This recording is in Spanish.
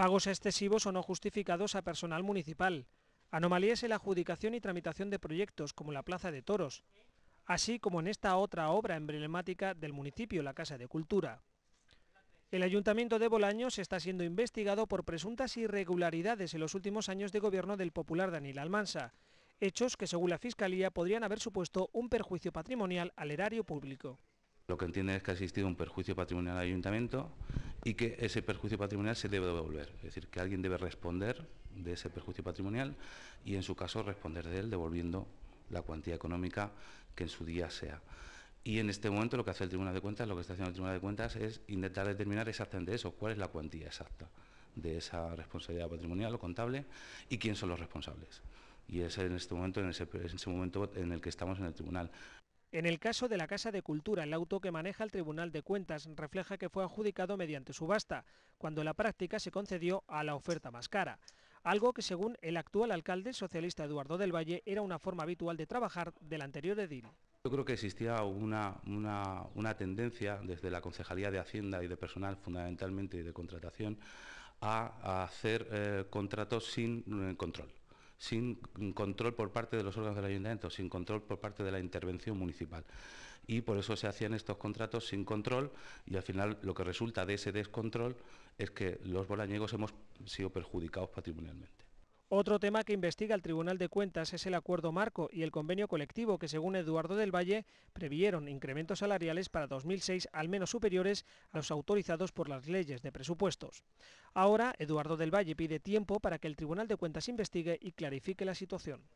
Pagos excesivos o no justificados a personal municipal. Anomalías en la adjudicación y tramitación de proyectos, como la Plaza de Toros, así como en esta otra obra emblemática del municipio, la Casa de Cultura. El Ayuntamiento de Bolaños está siendo investigado por presuntas irregularidades en los últimos años de gobierno del popular Daniel Almansa, hechos que según la Fiscalía podrían haber supuesto un perjuicio patrimonial al erario público. Lo que entiende es que ha existido un perjuicio patrimonial al Ayuntamiento, y que ese perjuicio patrimonial se debe devolver. Es decir, que alguien debe responder de ese perjuicio patrimonial y en su caso responder de él devolviendo la cuantía económica que en su día sea. Y en este momento lo que hace el Tribunal de Cuentas, lo que está haciendo el Tribunal de Cuentas es intentar determinar exactamente eso, cuál es la cuantía exacta de esa responsabilidad patrimonial o contable y quién son los responsables. Y es en este momento, en ese, en ese momento en el que estamos en el tribunal. En el caso de la Casa de Cultura, el auto que maneja el Tribunal de Cuentas refleja que fue adjudicado mediante subasta, cuando la práctica se concedió a la oferta más cara, algo que según el actual alcalde socialista Eduardo del Valle era una forma habitual de trabajar del anterior edil. Yo creo que existía una, tendencia desde la Concejalía de Hacienda y de personal fundamentalmente y de contratación a, hacer eh, contratos sin eh, control sin control por parte de los órganos del ayuntamiento, sin control por parte de la intervención municipal. Y por eso se hacían estos contratos sin control y al final lo que resulta de ese descontrol es que los bolañegos hemos sido perjudicados patrimonialmente. Otro tema que investiga el Tribunal de Cuentas es el acuerdo marco y el convenio colectivo que, según Eduardo del Valle, previeron incrementos salariales para 2006 al menos superiores a los autorizados por las leyes de presupuestos. Ahora, Eduardo del Valle pide tiempo para que el Tribunal de Cuentas investigue y clarifique la situación.